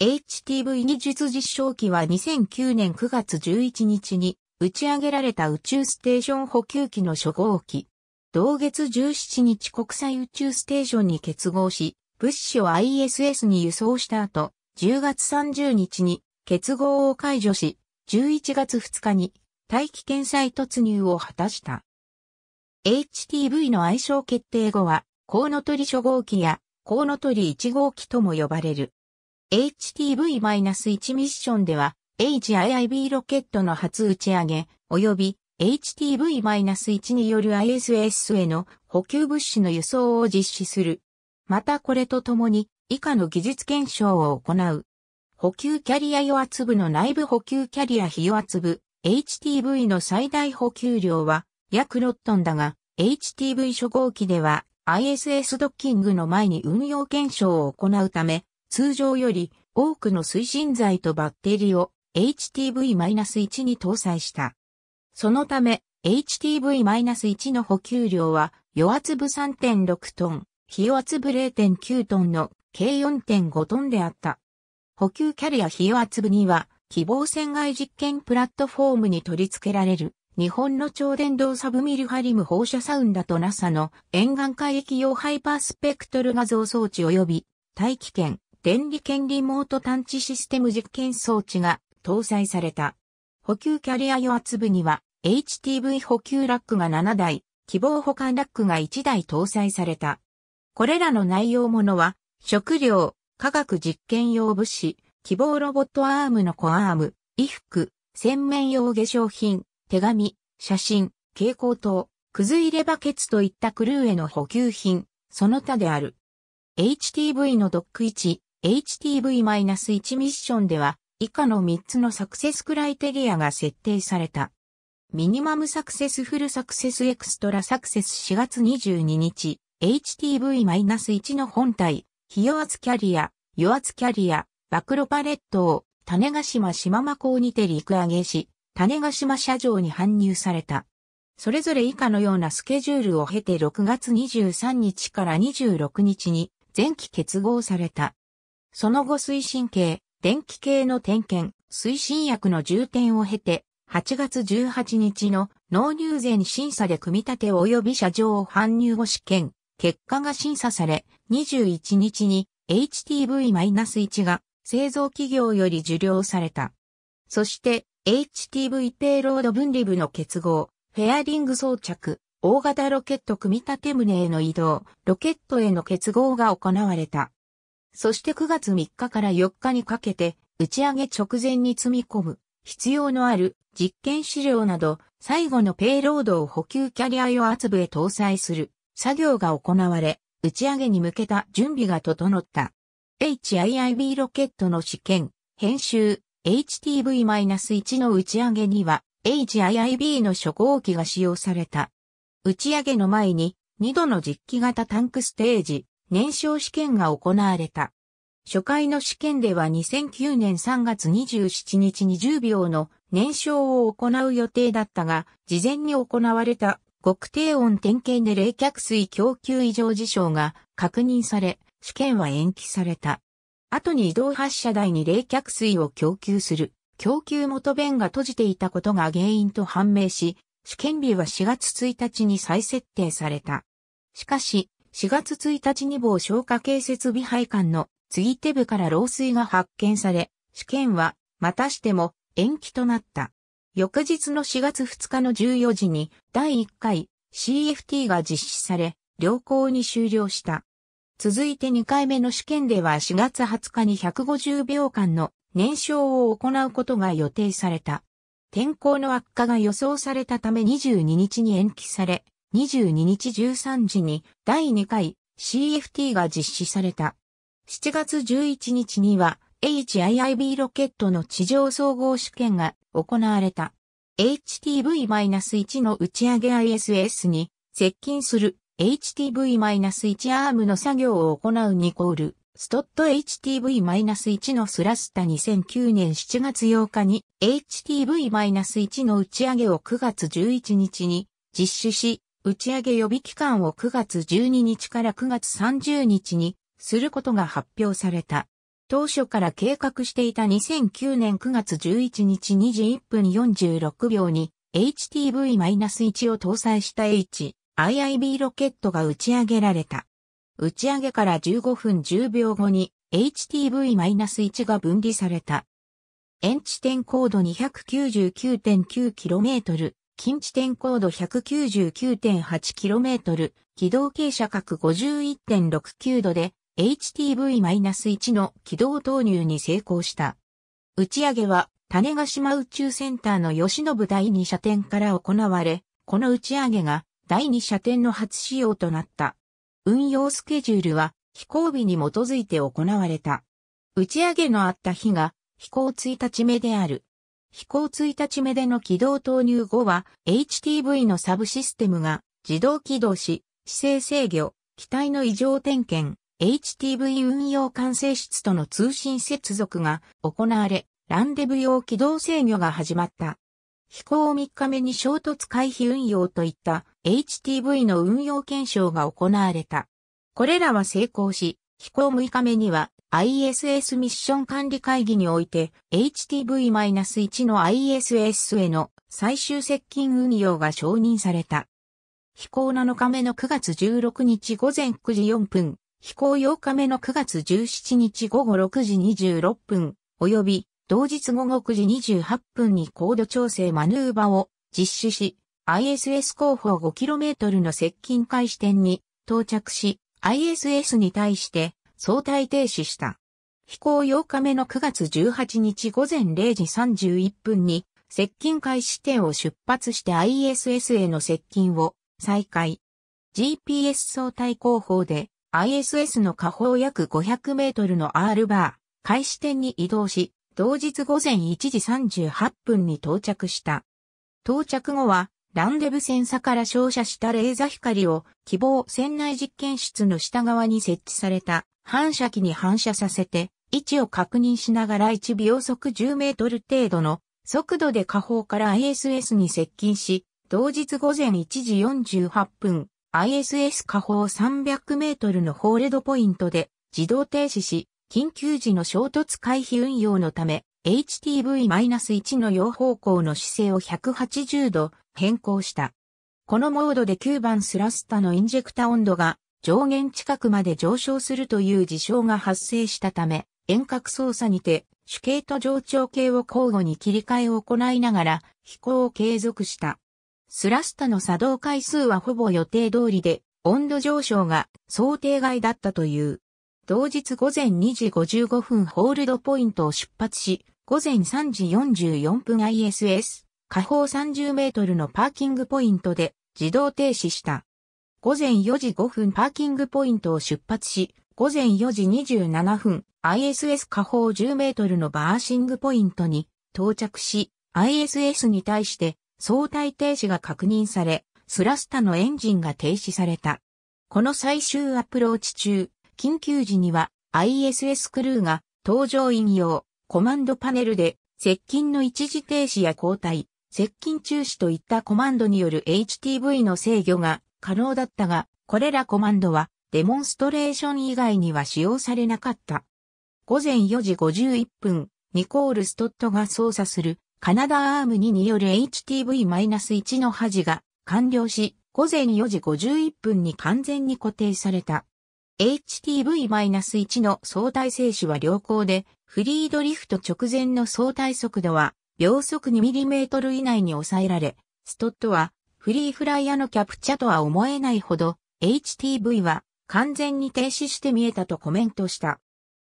HTV 技術実証機は2009年9月11日に打ち上げられた宇宙ステーション補給機の初号機。同月17日国際宇宙ステーションに結合し、物資を ISS に輸送した後、10月30日に結合を解除し、11月2日に大気圏再突入を果たした。HTV の愛称決定後は、コウノトリ初号機やコウノトリ1号機とも呼ばれる。HTV-1 ミッションでは、HIIB ロケットの初打ち上げ、及び HTV-1 による ISS への補給物資の輸送を実施する。またこれとともに、以下の技術検証を行う。補給キャリア与圧部の内部補給キャリア非与圧部、HTV の最大補給量は約6トンだが、HTV 初号機では ISS ドッキングの前に運用検証を行うため、通常より多くの推進剤とバッテリーを HTV-1 に搭載した。そのため HTV-1 の補給量は余圧部3.6トン、非用圧部0.9トンの計4.5トンであった。補給キャリア非用圧部には希望船外実験プラットフォームに取り付けられる日本の超電導サブミルハリム放射サウンダと NASA の沿岸海域用ハイパースペクトル画像装置及び大気圏、電離圏リモート探知システム実験装置が搭載された。補給キャリア与圧部には HTV 補給ラックが7台、希望保管ラックが1台搭載された。これらの内容ものは食料、科学実験用物資、希望ロボットアームのコアーム、衣服、洗面用化粧品、手紙、写真、蛍光灯、くず入れバケツといったクルーへの補給品、その他である。HTV のドック1、HTV-1 ミッションでは、以下の3つのサクセスクライテリアが設定された。ミニマムサクセスフルサクセスエクストラサクセス4月22日、HTV-1 の本体、非よ圧キャリア、よ圧キャリア、暴露パレットを、種ヶ島島間港にて陸揚げし、種ヶ島車上に搬入された。それぞれ以下のようなスケジュールを経て6月23日から26日に前期結合された。その後推進系、電気系の点検、推進薬の重点を経て、8月18日の納入税審査で組み立て及び車上搬入後試験、結果が審査され、21日に HTV-1 が製造企業より受領された。そして HTV ペイロード分離部の結合、フェアリング装着、大型ロケット組み立て棟への移動、ロケットへの結合が行われた。そして9月3日から4日にかけて、打ち上げ直前に積み込む、必要のある実験資料など、最後のペイロードを補給キャリア用圧部へ搭載する作業が行われ、打ち上げに向けた準備が整った。HIIB ロケットの試験、編集、HTV-1 の打ち上げには、HIIB の初号機が使用された。打ち上げの前に、2度の実機型タンクステージ、燃焼試験が行われた。初回の試験では2009年3月27日に10秒の燃焼を行う予定だったが、事前に行われた極低温点検で冷却水供給異常事象が確認され、試験は延期された。後に移動発射台に冷却水を供給する、供給元弁が閉じていたことが原因と判明し、試験日は4月1日に再設定された。しかし、4月1日に某消化系設備配管の継手部から漏水が発見され、試験はまたしても延期となった。翌日の4月2日の14時に第1回 CFT が実施され、良好に終了した。続いて2回目の試験では4月20日に150秒間の燃焼を行うことが予定された。天候の悪化が予想されたため22日に延期され、22日13時に第2回 CFT が実施された。7月11日には HIIB ロケットの地上総合試験が行われた。HTV-1 の打ち上げ ISS に接近する HTV-1 アームの作業を行うニコール、ストット HTV-1 のスラスタ2009年7月8日に HTV-1 の打ち上げを9月11日に実施し、打ち上げ予備期間を9月12日から9月30日にすることが発表された。当初から計画していた2009年9月11日2時1分46秒に HTV-1 を搭載した HIIB ロケットが打ち上げられた。打ち上げから15分10秒後に HTV-1 が分離された。延地点高度 299.9km、近地点高度 199.8km、軌道傾斜角51.69度で HTV-1 の軌道投入に成功した。打ち上げは種ヶ島宇宙センターの吉野部第二射点から行われ、この打ち上げが第二射点の初使用となった。運用スケジュールは飛行日に基づいて行われた。打ち上げのあった日が飛行1日目である。飛行1日目での軌道投入後は HTV のサブシステムが自動起動し、姿勢制御、機体の異常点検、HTV 運用管制室との通信接続が行われ、ランデブ用軌道制御が始まった。飛行3日目に衝突回避運用といった HTV の運用検証が行われた。これらは成功し、飛行6日目には ISS ミッション管理会議において HTV-1 の ISS への最終接近運用が承認された。飛行7日目の9月16日午前9時4分、飛行8日目の9月17日午後6時26分、及び同日午後9時28分に高度調整マヌーバを実施し、ISS 候補 5km の接近開始点に到着し、ISS に対して相対停止した。飛行8日目の9月18日午前0時31分に接近開始点を出発して ISS への接近を再開。GPS 相対後方で ISS の下方約500メートルの R バー、開始点に移動し、同日午前1時38分に到着した。到着後はランデブン差から照射したレーザ光を希望船内実験室の下側に設置された反射器に反射させて位置を確認しながら1秒速10メートル程度の速度で下方から ISS に接近し、同日午前1時48分、ISS 下方300メートルのホールドポイントで自動停止し、緊急時の衝突回避運用のため、HTV-1 の両方向の姿勢を180度変更した。このモードで9番スラスタのインジェクタ温度が上限近くまで上昇するという事象が発生したため、遠隔操作にて主形と上長形を交互に切り替えを行いながら飛行を継続した。スラスタの作動回数はほぼ予定通りで、温度上昇が想定外だったという。同日午前2時55分ホールドポイントを出発し、午前3時44分 ISS、下方30メートルのパーキングポイントで自動停止した。午前4時5分パーキングポイントを出発し、午前4時27分 ISS 下方10メートルのバーシングポイントに到着し、ISS に対して相対停止が確認され、スラスタのエンジンが停止された。この最終アプローチ中、緊急時には ISS クルーが搭乗員用コマンドパネルで、接近の一時停止や交代、接近中止といったコマンドによる HTV の制御が可能だったが、これらコマンドはデモンストレーション以外には使用されなかった。午前4時51分、ニコール・ストットが操作するカナダアーム2による HTV-1 の端が完了し、午前4時51分に完全に固定された。HTV-1 の相対静止は良好で、フリードリフト直前の相対速度は秒速 2mm 以内に抑えられ、ストットはフリーフライヤーのキャプチャとは思えないほど HTV は完全に停止して見えたとコメントした。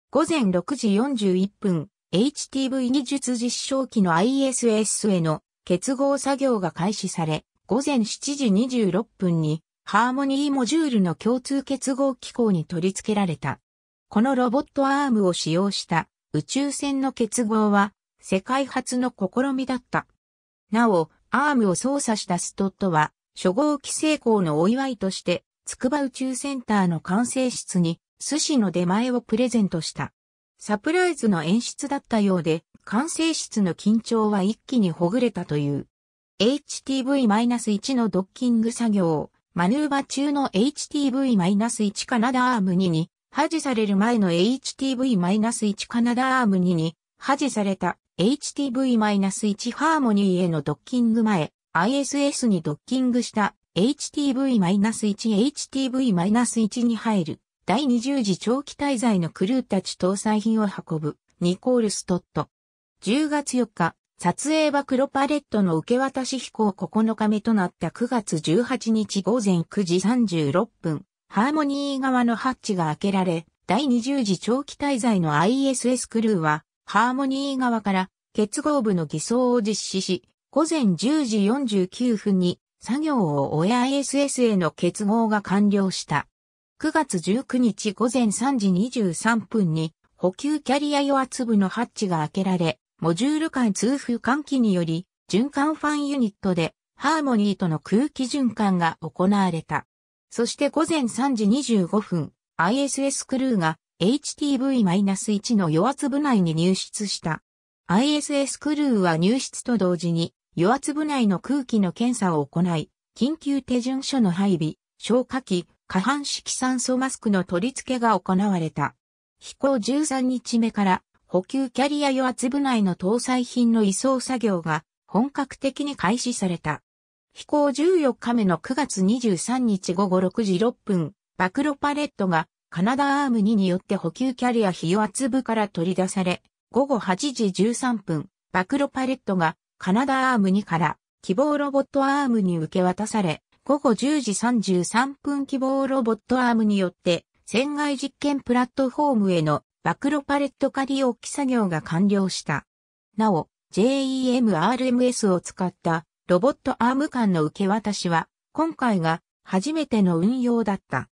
午前6時41分、HTV 技術実証機の ISS への結合作業が開始され、午前7時26分にハーモニーモジュールの共通結合機構に取り付けられた。このロボットアームを使用した宇宙船の結合は世界初の試みだった。なお、アームを操作したストットは、初号機成功のお祝いとして、筑波宇宙センターの管制室に寿司の出前をプレゼントした。サプライズの演出だったようで、管制室の緊張は一気にほぐれたという。HTV-1 のドッキング作業、マヌーバ中の HTV-1 カナダアーム2に破示される前の HTV-1 カナダアーム2に、破示された HTV-1 ハーモニーへのドッキング前、ISS にドッキングした HTV-1、HTV-1 に入る、第20次長期滞在のクルーたち搭載品を運ぶ、ニコール・ストット。10月4日、撮影は黒パレットの受け渡し飛行9日目となった9月18日午前9時36分、ハーモニー側のハッチが開けられ、第20次長期滞在の ISS クルーは、ハーモニー側から結合部の偽装を実施し、午前10時49分に作業を終え ISS への結合が完了した。9月19日午前3時23分に補給キャリア与圧部のハッチが開けられ、モジュール間通風換気により循環ファンユニットでハーモニーとの空気循環が行われた。そして午前3時25分、ISS クルーが HTV-1 の与圧部内に入室した。ISS クルーは入室と同時に、与圧部内の空気の検査を行い、緊急手順書の配備、消火器、下半式酸素マスクの取り付けが行われた。飛行13日目から補給キャリア与圧部内の搭載品の移送作業が本格的に開始された。飛行14日目の9月23日午後6時6分、暴露パレットがカナダアーム2によって補給キャリア費用圧部から取り出され、午後8時13分、暴露パレットがカナダアーム2から希望ロボットアームに受け渡され、午後10時33分希望ロボットアームによって船外実験プラットフォームへの暴露パレット仮置き作業が完了した。なお、JEMRMS を使ったロボットアーム間の受け渡しは、今回が初めての運用だった。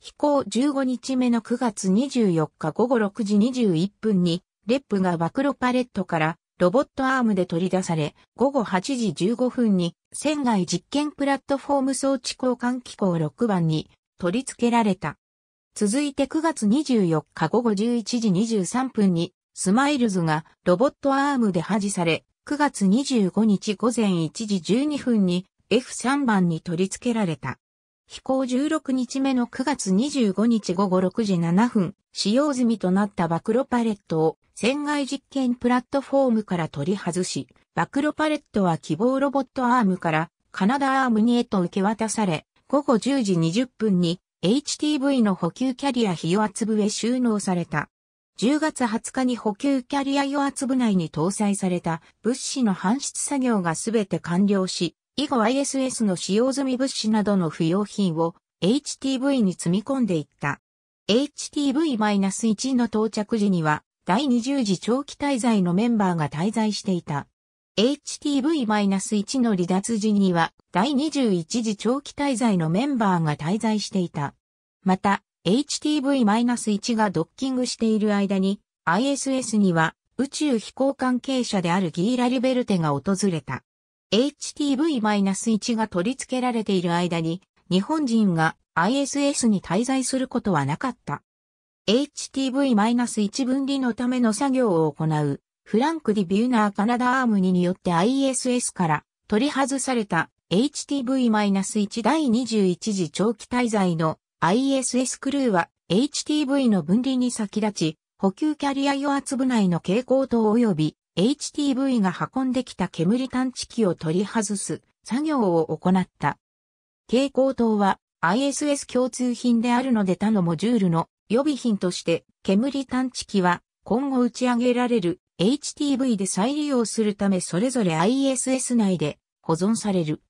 飛行15日目の9月24日午後6時21分に、レップが暴露パレットからロボットアームで取り出され、午後8時15分に、船外実験プラットフォーム装置交換機構6番に取り付けられた。続いて9月24日午後11時23分に、スマイルズがロボットアームで破示され、9月25日午前1時12分に F3 番に取り付けられた。飛行16日目の9月25日午後6時7分、使用済みとなった暴露パレットを船外実験プラットフォームから取り外し、暴露パレットは希望ロボットアームからカナダアームにへと受け渡され、午後10時20分に HTV の補給キャリア費用厚部へ収納された。10月20日に補給キャリア与圧部内に搭載された物資の搬出作業がすべて完了し、以後 ISS の使用済み物資などの不要品を HTV に積み込んでいった。HTV-1 の到着時には、第20次長期滞在のメンバーが滞在していた。HTV-1 の離脱時には、第21次長期滞在のメンバーが滞在していた。また、HTV-1 がドッキングしている間に ISS には宇宙飛行関係者であるギーラ・リベルテが訪れた。HTV-1 が取り付けられている間に日本人が ISS に滞在することはなかった。HTV-1 分離のための作業を行うフランク・ディ・ビューナー・カナダ・アームニによって ISS から取り外された HTV-1 第21次長期滞在の ISS クルーは HTV の分離に先立ち、補給キャリア与圧部内の蛍光灯及び HTV が運んできた煙探知機を取り外す作業を行った。蛍光灯は ISS 共通品であるので他のモジュールの予備品として煙探知機は今後打ち上げられる HTV で再利用するためそれぞれ ISS 内で保存される。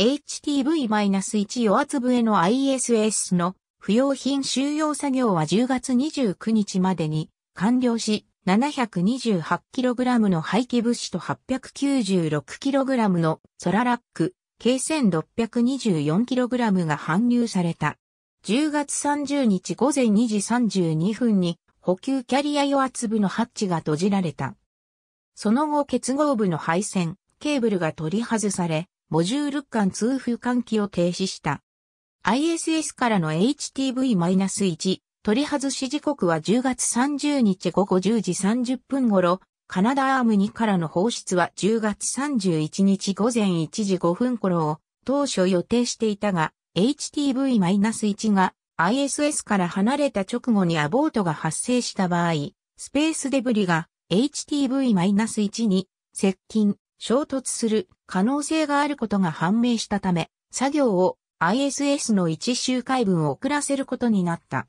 HTV-1 弱圧への ISS の不要品収容作業は10月29日までに完了し、728kg の廃棄物資と 896kg のソララック、計 1624kg が搬入された。10月30日午前2時32分に補給キャリア与圧部のハッチが閉じられた。その後結合部の配線、ケーブルが取り外され、モジュール間通風換気を停止した。ISS からの HTV-1 取り外し時刻は10月30日午後10時30分頃、カナダアーム2からの放出は10月31日午前1時5分頃を当初予定していたが、HTV-1 が ISS から離れた直後にアボートが発生した場合、スペースデブリが HTV-1 に接近、衝突する可能性があることが判明したため、作業を ISS の一周回分を遅らせることになった。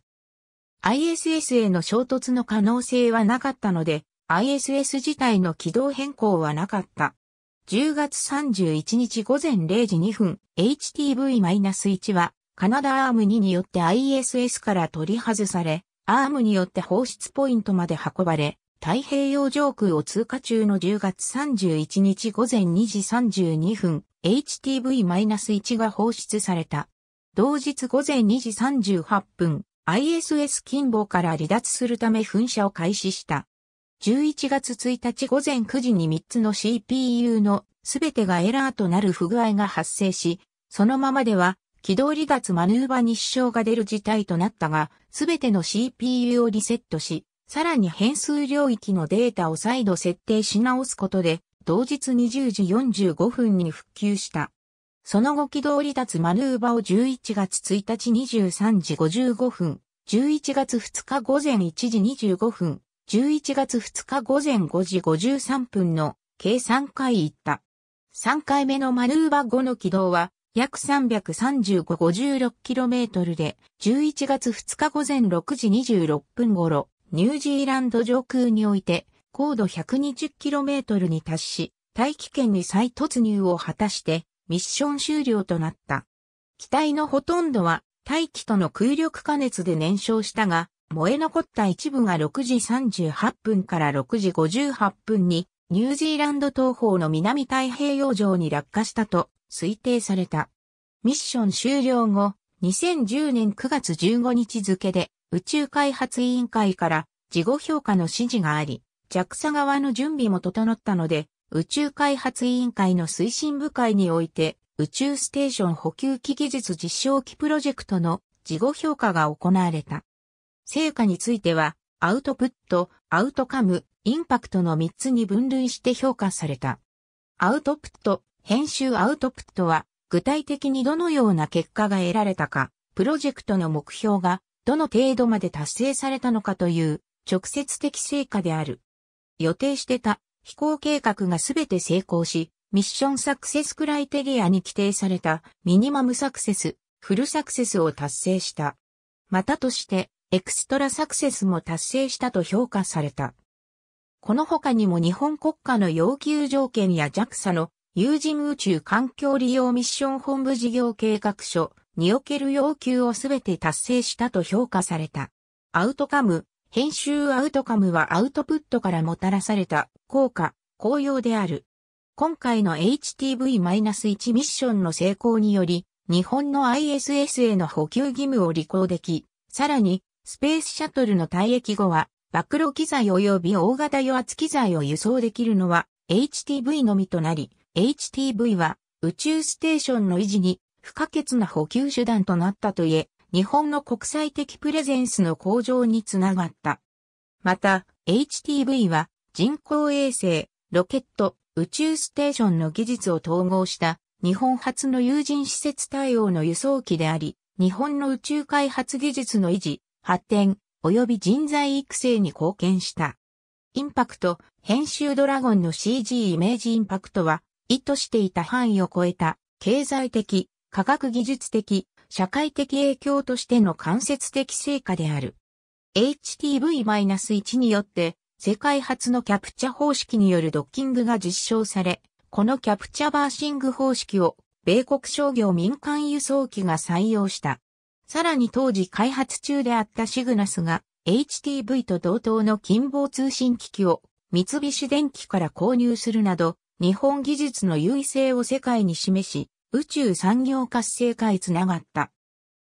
ISS への衝突の可能性はなかったので、ISS 自体の軌道変更はなかった。10月31日午前0時2分、HTV-1 は、カナダアーム2によって ISS から取り外され、アームによって放出ポイントまで運ばれ、太平洋上空を通過中の10月31日午前2時32分、HTV-1 が放出された。同日午前2時38分、ISS 近傍から離脱するため噴射を開始した。11月1日午前9時に3つの CPU のすべてがエラーとなる不具合が発生し、そのままでは軌道離脱マヌーバに支障が出る事態となったが、すべての CPU をリセットし、さらに変数領域のデータを再度設定し直すことで、同日20時45分に復旧した。その後軌道離脱マヌーバを11月1日23時55分、11月2日午前1時25分、11月2日午前5時53分の計3回行った。3回目のマヌーバ後の軌道は約 33556km で11月2日午前6時26分頃、ニュージーランド上空において、高度 120km に達し、大気圏に再突入を果たして、ミッション終了となった。機体のほとんどは、大気との空力加熱で燃焼したが、燃え残った一部が6時38分から6時58分に、ニュージーランド東方の南太平洋上に落下したと推定された。ミッション終了後、2010年9月15日付で宇宙開発委員会から事後評価の指示があり、JAXA 側の準備も整ったので、宇宙開発委員会の推進部会において、宇宙ステーション補給機技術実証機プロジェクトの事後評価が行われた。成果については、アウトプット、アウトカム、インパクトの3つに分類して評価された。アウトプット、編集アウトプットは、具体的にどのような結果が得られたか、プロジェクトの目標がどの程度まで達成されたのかという直接的成果である。予定してた飛行計画がすべて成功し、ミッションサクセスクライテリアに規定されたミニマムサクセス、フルサクセスを達成した。またとして、エクストラサクセスも達成したと評価された。この他にも日本国家の要求条件や JAXA の有人宇宙環境利用ミッション本部事業計画書、における要求をすべて達成したと評価された。アウトカム、編集アウトカムはアウトプットからもたらされた効果、効用である。今回の HTV-1 ミッションの成功により、日本の ISS への補給義務を履行でき、さらに、スペースシャトルの退役後は、暴露機材及び大型油圧機材を輸送できるのは HTV のみとなり、HTV は宇宙ステーションの維持に不可欠な補給手段となったといえ、日本の国際的プレゼンスの向上につながった。また、HTV は人工衛星、ロケット、宇宙ステーションの技術を統合した日本初の有人施設対応の輸送機であり、日本の宇宙開発技術の維持、発展、及び人材育成に貢献した。インパクト、編集ドラゴンの CG イメージインパクトは、意図していた範囲を超えた、経済的、科学技術的、社会的影響としての間接的成果である。HTV-1 によって、世界初のキャプチャ方式によるドッキングが実証され、このキャプチャバーシング方式を、米国商業民間輸送機が採用した。さらに当時開発中であったシグナスが、HTV と同等の近傍通信機器を三菱電機から購入するなど、日本技術の優位性を世界に示し、宇宙産業活性化へつながった。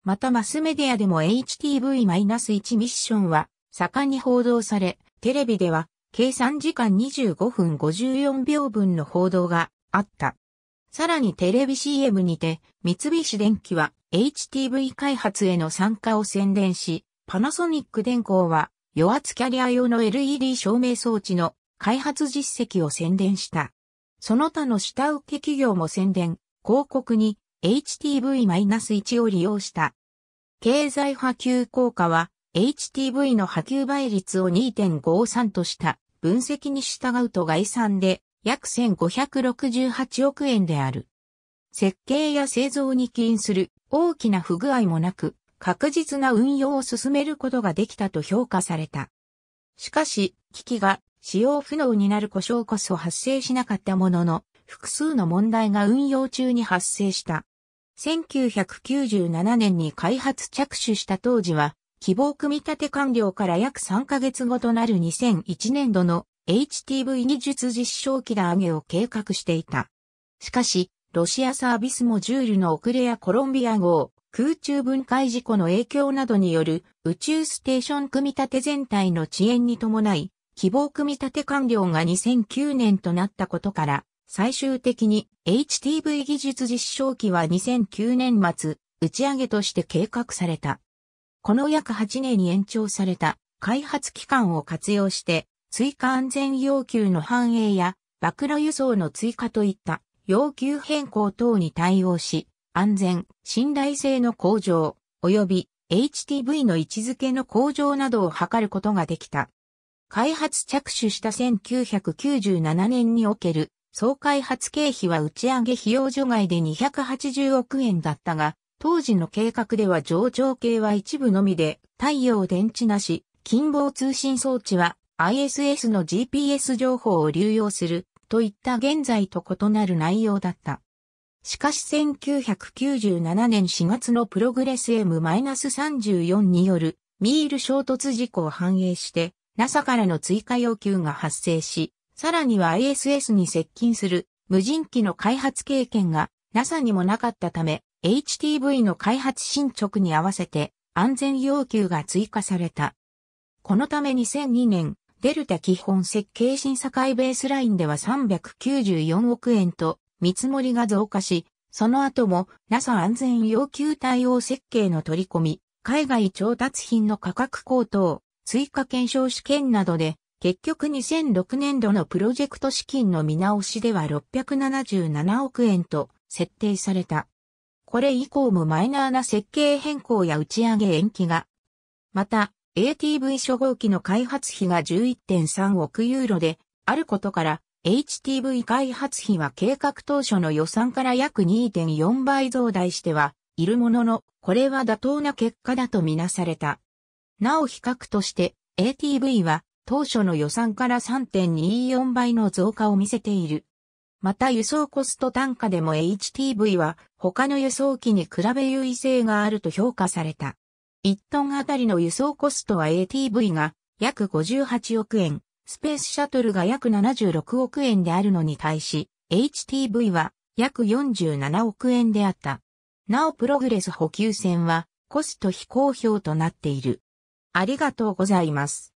またマスメディアでも HTV-1 ミッションは盛んに報道され、テレビでは計3時間25分54秒分の報道があった。さらにテレビ CM にて三菱電機は HTV 開発への参加を宣伝し、パナソニック電工は与圧キャリア用の LED 照明装置の開発実績を宣伝した。その他の下請け企業も宣伝、広告に HTV-1 を利用した。経済波及効果は HTV の波及倍率を2.53とした分析に従うと概算で約1568億円である。設計や製造に起因する大きな不具合もなく確実な運用を進めることができたと評価された。しかし、機器が使用不能になる故障こそ発生しなかったものの、複数の問題が運用中に発生した。1997年に開発着手した当時は、希望組み立て完了から約3ヶ月後となる2001年度の HTV 技術実証機打上げを計画していた。しかし、ロシアサービスモジュールの遅れやコロンビア号、空中分解事故の影響などによる宇宙ステーション組み立て全体の遅延に伴い、希望組み立て完了が2009年となったことから、最終的に HTV 技術実証機は2009年末、打ち上げとして計画された。この約8年に延長された開発期間を活用して、追加安全要求の反映や、爆露輸送の追加といった要求変更等に対応し、安全、信頼性の向上、及び HTV の位置づけの向上などを図ることができた。開発着手した1997年における総開発経費は打ち上げ費用除外で280億円だったが、当時の計画では上場系は一部のみで、太陽電池なし、近傍通信装置は ISS の GPS 情報を流用するといった現在と異なる内容だった。しかし1997年4月のプログレス M-34 によるミール衝突事故を反映して NASA からの追加要求が発生し、さらには ISS に接近する無人機の開発経験が NASA にもなかったため、HTV の開発進捗に合わせて安全要求が追加された。このため2002年、デルタ基本設計審査会ベースラインでは394億円と見積もりが増加し、その後も NASA 安全要求対応設計の取り込み、海外調達品の価格高騰、追加検証試験などで結局2006年度のプロジェクト資金の見直しでは677億円と設定された。これ以降もマイナーな設計変更や打ち上げ延期が。また、ATV 初号機の開発費が11.3億ユーロで、あることから、HTV 開発費は計画当初の予算から約2.4倍増大しては、いるものの、これは妥当な結果だとみなされた。なお比較として、ATV は当初の予算から3.24倍の増加を見せている。また輸送コスト単価でも HTV は他の輸送機に比べ優位性があると評価された。1トンあたりの輸送コストは ATV が約58億円、スペースシャトルが約76億円であるのに対し、HTV は約47億円であった。なおプログレス補給船はコスト非公表となっている。ありがとうございます。